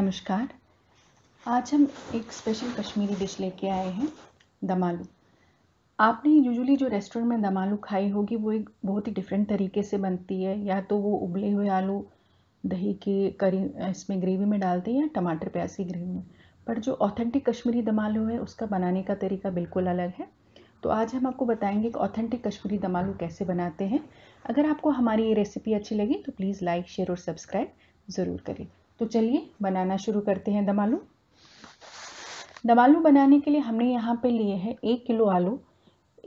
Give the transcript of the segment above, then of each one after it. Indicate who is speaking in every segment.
Speaker 1: नमस्कार आज हम एक स्पेशल कश्मीरी डिश लेके आए हैं दम आलू आपने यूजुअली जो रेस्टोरेंट में दम आलू खाई होगी वो एक बहुत ही डिफरेंट तरीके से बनती है या तो वो उबले हुए आलू दही के करी इसमें ग्रेवी में डालते हैं या टमाटर प्याज की ग्रेवी में पर जो ऑथेंटिक कश्मीरी दम आलू है उसका बनाने का तरीका बिल्कुल अलग है तो आज हम आपको बताएंगे कि ऑथेंटिक कश्मीरी दम आलू कैसे बनाते हैं अगर आपको हमारी ये रेसिपी अच्छी लगी तो प्लीज़ लाइक शेयर और सब्सक्राइब ज़रूर करें तो चलिए बनाना शुरू करते हैं दम आलू बनाने के लिए हमने यहाँ पे लिए हैं एक किलो आलू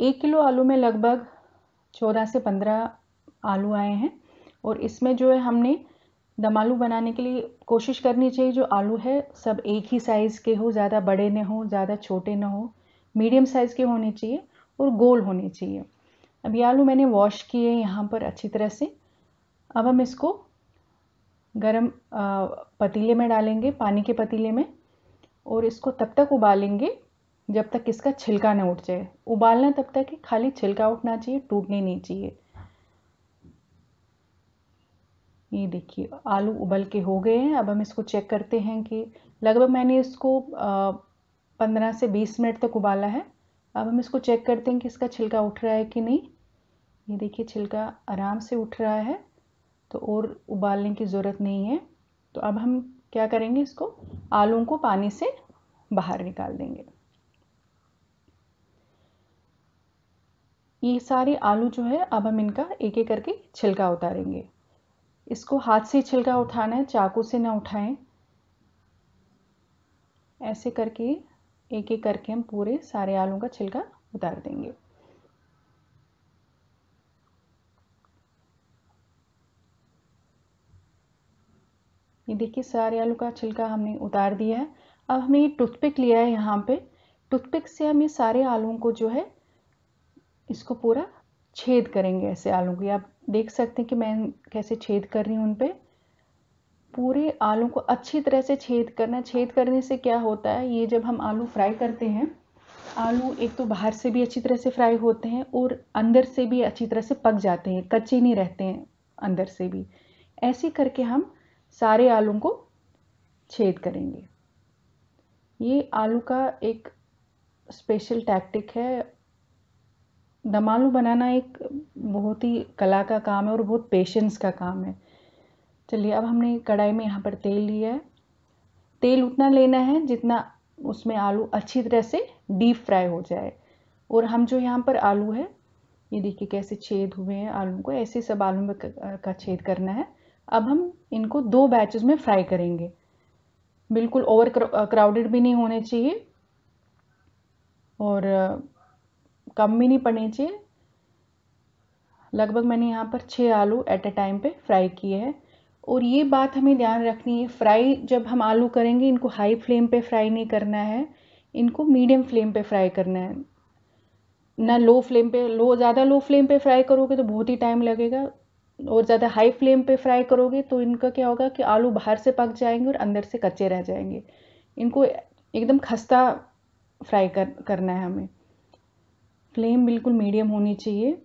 Speaker 1: एक किलो आलू में लगभग चौदह से पंद्रह आलू आए हैं और इसमें जो है हमने दम आलू बनाने के लिए कोशिश करनी चाहिए जो आलू है सब एक ही साइज़ के हो ज़्यादा बड़े न हो ज़्यादा छोटे न हो मीडियम साइज़ के होने चाहिए और गोल होने चाहिए अब ये आलू मैंने वॉश किए यहाँ पर अच्छी तरह से अब हम इसको गरम पतीले में डालेंगे पानी के पतीले में और इसको तब तक उबालेंगे जब तक इसका छिलका ना उठ जाए उबालना तब तक कि खाली छिलका उठना चाहिए टूटने नहीं चाहिए ये देखिए आलू उबल के हो गए हैं अब हम इसको चेक करते हैं कि लगभग मैंने इसको पंद्रह से बीस मिनट तक उबाला है अब हम इसको चेक करते हैं कि इसका छिलका उठ रहा है कि नहीं ये देखिए छिलका आराम से उठ रहा है तो और उबालने की ज़रूरत नहीं है तो अब हम क्या करेंगे इसको आलू को पानी से बाहर निकाल देंगे ये सारे आलू जो है अब हम इनका एक एक करके छिलका उतारेंगे इसको हाथ से छिलका उठाना है चाकू से ना उठाएं ऐसे करके एक एक करके हम पूरे सारे आलू का छिलका उतार देंगे ये देखिए सारे आलू का छिलका हमने उतार दिया है अब हमने ये टूथपिक लिया है यहाँ पे टूथपिक से हम ये सारे आलूओं को जो है इसको पूरा छेद करेंगे ऐसे आलू को आप देख सकते हैं कि मैं कैसे छेद कर रही हूँ उन पर पूरे आलू को अच्छी तरह से छेद करना छेद करने से क्या होता है ये जब हम आलू फ्राई करते हैं आलू एक तो बाहर से भी अच्छी तरह से फ्राई होते हैं और अंदर से भी अच्छी तरह से पक जाते हैं कच्चे नहीं रहते हैं अंदर से भी ऐसे करके हम सारे आलू को छेद करेंगे ये आलू का एक स्पेशल टैक्टिक है दम आलू बनाना एक बहुत ही कला का काम है और बहुत पेशेंस का काम है चलिए अब हमने कढ़ाई में यहाँ पर तेल लिया है तेल उतना लेना है जितना उसमें आलू अच्छी तरह से डीप फ्राई हो जाए और हम जो यहाँ पर आलू है ये देखिए कैसे छेद हुए हैं आलू को ऐसे सब आलू में का छेद करना है अब हम इनको दो बैचेस में फ्राई करेंगे बिल्कुल ओवर क्राउडेड भी नहीं होने चाहिए और कम भी नहीं पड़ने चाहिए लगभग मैंने यहाँ पर छः आलू एट ए टाइम पे फ्राई किए हैं और ये बात हमें ध्यान रखनी है फ्राई जब हम आलू करेंगे इनको हाई फ्लेम पे फ्राई नहीं करना है इनको मीडियम फ्लेम पे फ्राई करना है ना लो फ्लेम पे लो ज़्यादा लो फ्लेम पे फ्राई करोगे तो बहुत ही टाइम लगेगा और ज़्यादा हाई फ्लेम पे फ्राई करोगे तो इनका क्या होगा कि आलू बाहर से पक जाएंगे और अंदर से कच्चे रह जाएंगे इनको एकदम खस्ता फ्राई कर करना है हमें फ्लेम बिल्कुल मीडियम होनी चाहिए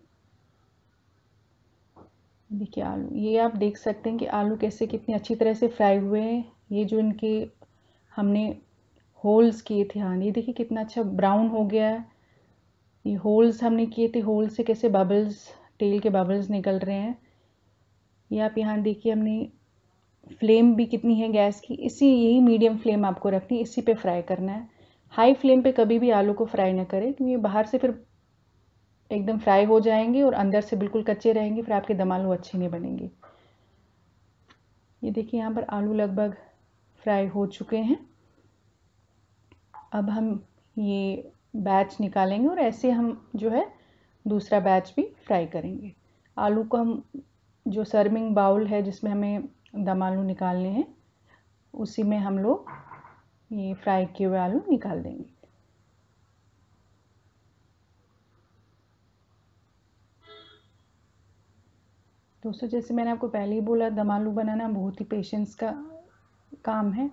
Speaker 1: देखिए आलू ये आप देख सकते हैं कि आलू कैसे कितनी अच्छी तरह से फ्राई हुए हैं ये जो इनके हमने होल्स किए थे हाँ ये देखिए कितना अच्छा ब्राउन हो गया है ये होल्स हमने किए थे होल्स से कैसे बबल्स तेल के बबल्स निकल रहे हैं ये आप यहाँ देखिए हमने फ्लेम भी कितनी है गैस की इसी यही मीडियम फ्लेम आपको रखनी है इसी पे फ्राई करना है हाई फ्लेम पे कभी भी आलू को फ्राई ना करें क्योंकि बाहर से फिर एकदम फ्राई हो जाएंगे और अंदर से बिल्कुल कच्चे रहेंगे फिर आपके दम आलू अच्छे नहीं बनेंगे ये देखिए यहाँ पर आलू लगभग फ्राई हो चुके हैं अब हम ये बैच निकालेंगे और ऐसे हम जो है दूसरा बैच भी फ्राई करेंगे आलू को हम जो सर्विंग बाउल है जिसमें हमें दम आलू निकालने हैं उसी में हम लोग ये फ्राई किए हुए आलू निकाल देंगे दोस्तों जैसे मैंने आपको पहले ही बोला दम आलू बनाना बहुत ही पेशेंस का काम है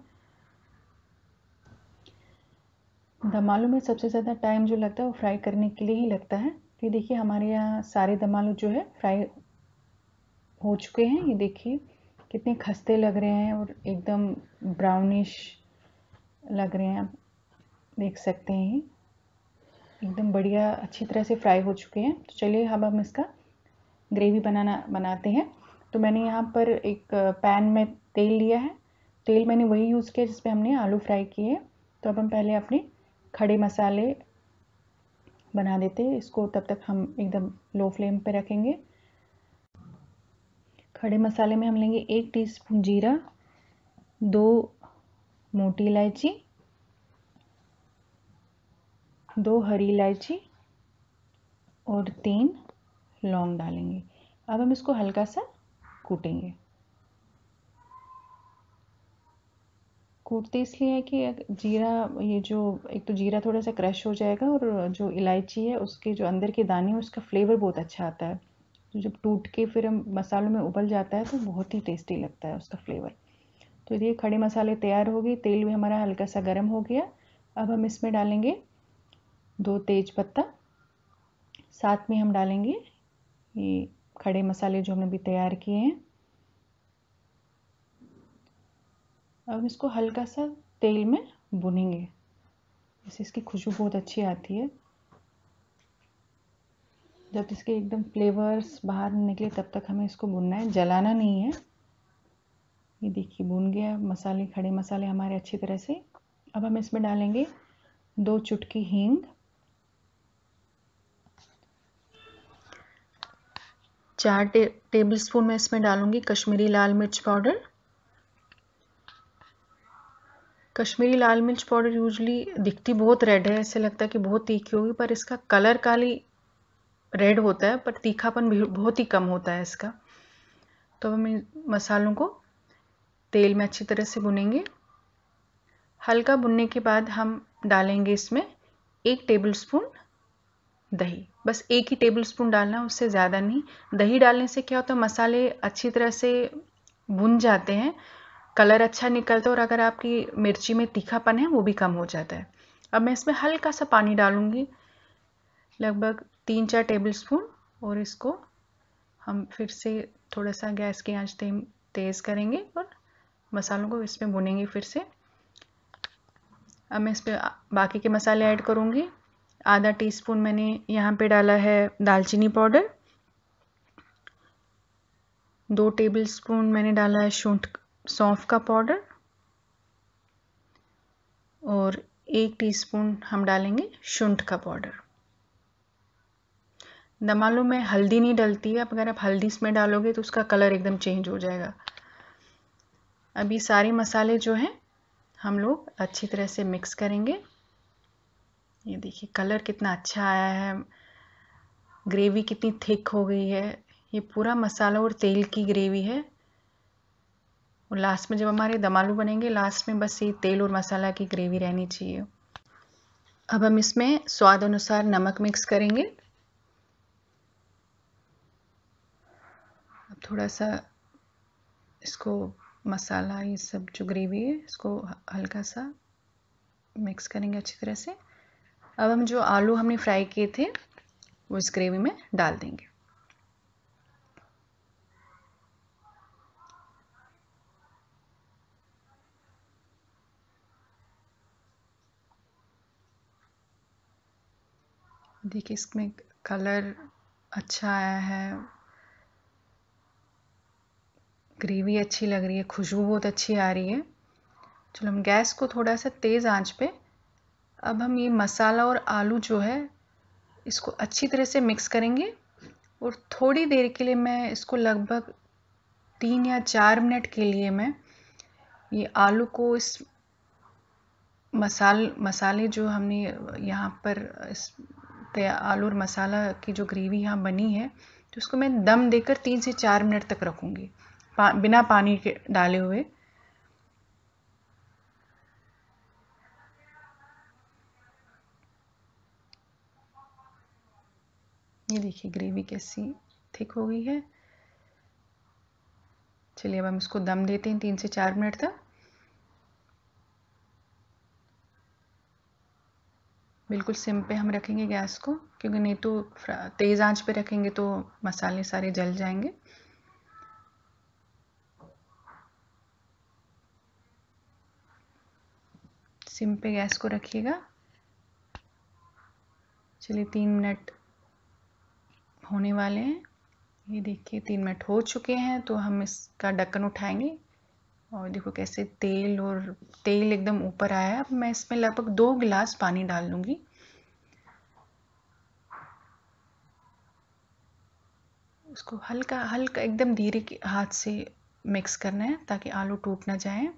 Speaker 1: दम आलू में सबसे ज़्यादा टाइम जो लगता है वो फ्राई करने के लिए ही लगता है फिर देखिए हमारे यहाँ सारे दम आलू जो है फ्राई हो चुके हैं ये देखिए कितने खस्ते लग रहे हैं और एकदम ब्राउनिश लग रहे हैं आप देख सकते हैं एकदम बढ़िया अच्छी तरह से फ्राई हो चुके हैं तो चलिए अब हम इसका ग्रेवी बनाना बनाते हैं तो मैंने यहाँ पर एक पैन में तेल लिया है तेल मैंने वही यूज़ किया जिसपे हमने आलू फ्राई किए तो अब हम पहले अपने खड़े मसाले बना देते हैं इसको तब तक हम एकदम लो फ्लेम पर रखेंगे खड़े मसाले में हम लेंगे एक टीस्पून जीरा दो मोटी इलायची दो हरी इलायची और तीन लौंग डालेंगे अब हम इसको हल्का सा कूटेंगे कूटते इसलिए है कि जीरा ये जो एक तो जीरा थोड़ा सा क्रश हो जाएगा और जो इलायची है उसके जो अंदर के दाने हैं उसका फ्लेवर बहुत अच्छा आता है तो जब टूट के फिर हम मसालों में उबल जाता है तो बहुत ही टेस्टी लगता है उसका फ्लेवर तो ये खड़े मसाले तैयार हो गए तेल भी हमारा हल्का सा गर्म हो गया अब हम इसमें डालेंगे दो तेज पत्ता साथ में हम डालेंगे ये खड़े मसाले जो हमने भी तैयार किए हैं अब इसको हल्का सा तेल में भुनेंगे इससे इसकी खुशबू बहुत अच्छी आती है जब इसके एकदम फ्लेवर्स बाहर निकले तब तक हमें इसको भुनना है जलाना नहीं है ये देखिए भुन गया मसाले खड़े मसाले हमारे अच्छी तरह से अब हम इसमें डालेंगे दो चुटकी हींग चार टे, टेबल स्पून मैं इसमें डालूंगी कश्मीरी लाल मिर्च पाउडर कश्मीरी लाल मिर्च पाउडर यूजली दिखती बहुत रेड है ऐसे लगता है कि बहुत तीखी होगी पर इसका कलर काली रेड होता है पर तीखापन भी बहुत ही कम होता है इसका तो हम इन मसालों को तेल में अच्छी तरह से भुनेंगे हल्का भुनने के बाद हम डालेंगे इसमें एक टेबलस्पून दही बस एक ही टेबलस्पून डालना उससे ज़्यादा नहीं दही डालने से क्या होता है मसाले अच्छी तरह से भुन जाते हैं कलर अच्छा निकलता है और अगर आपकी मिर्ची में तीखापन है वो भी कम हो जाता है अब मैं इसमें हल्का सा पानी डालूंगी लगभग तीन चार टेबल स्पून और इसको हम फिर से थोड़ा सा गैस की आंच तेज़ करेंगे और मसालों को इसमें भुनेंगे फिर से अब मैं इस पर बाकी के मसाले ऐड करूँगी आधा टीस्पून मैंने यहाँ पे डाला है दालचीनी पाउडर दो टेबलस्पून मैंने डाला है शूंठ सौंफ का पाउडर और एक टीस्पून हम डालेंगे शुंठ का पाउडर दमालू में हल्दी नहीं डलती है अब अगर आप हल्दी इसमें डालोगे तो उसका कलर एकदम चेंज हो जाएगा अभी सारे मसाले जो हैं हम लोग अच्छी तरह से मिक्स करेंगे ये देखिए कलर कितना अच्छा आया है ग्रेवी कितनी थिक हो गई है ये पूरा मसाला और तेल की ग्रेवी है और लास्ट में जब हमारे दम आलू बनेंगे लास्ट में बस ये तेल और मसाला की ग्रेवी रहनी चाहिए अब हम इसमें स्वाद अनुसार नमक मिक्स करेंगे थोड़ा सा इसको मसाला ये सब जो ग्रेवी है इसको हल्का सा मिक्स करेंगे अच्छी तरह से अब हम जो आलू हमने फ्राई किए थे वो इस ग्रेवी में डाल देंगे देखिए इसमें कलर अच्छा आया है ग्रेवी अच्छी लग रही है खुशबू बहुत अच्छी आ रही है चलो हम गैस को थोड़ा सा तेज़ आंच पे अब हम ये मसाला और आलू जो है इसको अच्छी तरह से मिक्स करेंगे और थोड़ी देर के लिए मैं इसको लगभग तीन या चार मिनट के लिए मैं ये आलू को इस मसाल मसाले जो हमने यहाँ पर इस आलू और मसाला की जो ग्रेवी यहाँ बनी है तो उसको मैं दम देकर तीन से चार मिनट तक रखूँगी पा, बिना पानी के डाले हुए ये देखिए ग्रेवी कैसी थिक हो गई है चलिए अब हम इसको दम देते हैं तीन से चार मिनट तक बिल्कुल सिम पे हम रखेंगे गैस को क्योंकि नहीं तो तेज़ आंच पे रखेंगे तो मसाले सारे जल जाएंगे सिम पे गैस को रखिएगा चलिए तीन मिनट होने वाले हैं ये देखिए तीन मिनट हो चुके हैं तो हम इसका ढक्कन उठाएंगे और देखो कैसे तेल और तेल एकदम ऊपर आया है अब मैं इसमें लगभग दो गिलास पानी डाल लूँगी उसको हल्का हल्का एकदम धीरे हाथ से मिक्स करना है ताकि आलू टूट ना जाए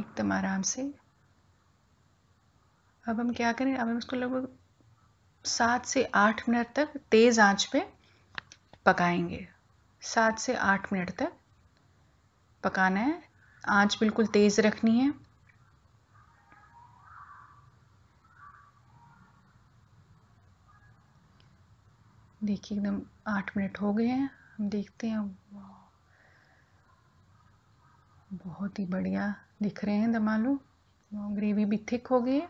Speaker 1: एकदम आराम से अब हम क्या करें अब हम इसको लगभग सात से आठ मिनट तक तेज़ आंच पे पकाएंगे सात से आठ मिनट तक पकाना है आंच बिल्कुल तेज़ रखनी है देखिए एकदम आठ मिनट हो गए हैं हम देखते हैं बहुत ही बढ़िया दिख रहे हैं दमालू आलू ग्रेवी भी थिक हो गई है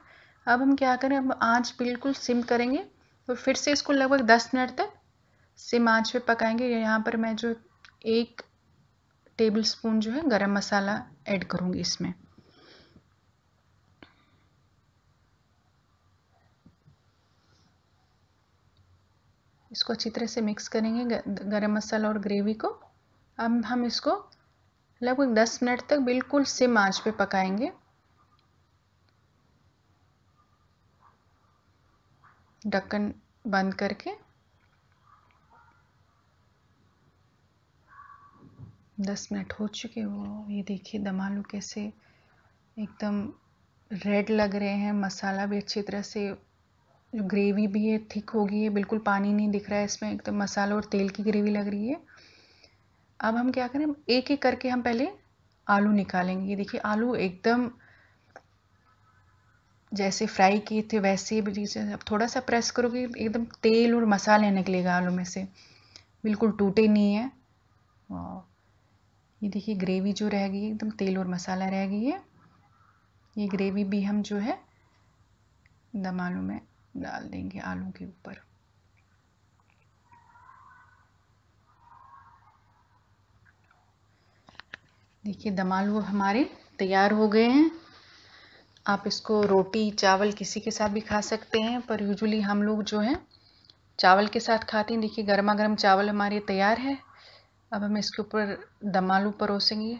Speaker 1: अब हम क्या करें अब आँच बिल्कुल सिम करेंगे और फिर से इसको लगभग दस मिनट तक सिम आँच पे पकाएंगे यहाँ पर मैं जो एक टेबल स्पून जो है गरम मसाला ऐड करूँगी इसमें इसको अच्छी तरह से मिक्स करेंगे गरम मसाला और ग्रेवी को अब हम इसको लगभग मतलब 10 मिनट तक बिल्कुल सिम आंच पे पकाएंगे ढक्कन बंद करके 10 मिनट हो चुके वो ये देखिए दम आलू कैसे एकदम रेड लग रहे हैं मसाला भी अच्छी तरह से जो ग्रेवी भी है थिक हो गई है बिल्कुल पानी नहीं दिख रहा है इसमें एकदम मसाला और तेल की ग्रेवी लग रही है अब हम क्या करें एक एक करके हम पहले आलू निकालेंगे ये देखिए आलू एकदम जैसे फ्राई किए थे वैसे भी अब थोड़ा सा प्रेस करोगे एकदम तेल और मसाले निकलेगा आलू में से बिल्कुल टूटे नहीं है ये देखिए ग्रेवी जो रह गई एकदम तेल और मसाला रह गई है ये ग्रेवी भी हम जो है दम आलू में डाल देंगे आलू के ऊपर देखिए दम आलू हमारे तैयार हो गए हैं आप इसको रोटी चावल किसी के साथ भी खा सकते हैं पर यूजुअली हम लोग जो है चावल के साथ खाते हैं देखिए गर्मा गर्म चावल हमारे तैयार है अब हम इसके ऊपर दम आलू परोसेंगे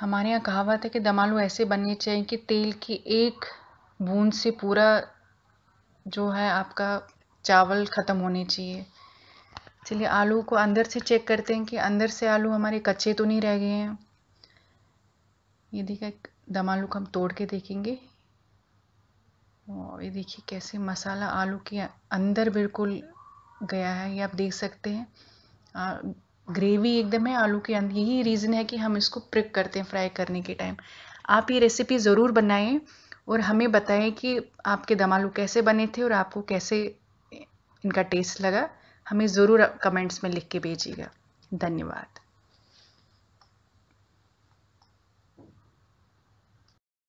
Speaker 1: हमारे यहाँ कहावत है कि दम आलू ऐसे बनने चाहिए कि तेल की एक बूंद से पूरा जो है आपका चावल ख़त्म होने चाहिए चलिए आलू को अंदर से चेक करते हैं कि अंदर से आलू हमारे कच्चे तो नहीं रह गए हैं ये देखिए दम आलू को हम तोड़ के देखेंगे और ये देखिए कैसे मसाला आलू के अंदर बिल्कुल गया है ये आप देख सकते हैं आ, ग्रेवी एकदम है आलू के अंदर यही रीज़न है कि हम इसको प्रिक करते हैं फ्राई करने के टाइम आप ये रेसिपी ज़रूर बनाएं और हमें बताएं कि आपके दम आलू कैसे बने थे और आपको कैसे इनका टेस्ट लगा हमें ज़रूर कमेंट्स में लिख के भेजिएगा धन्यवाद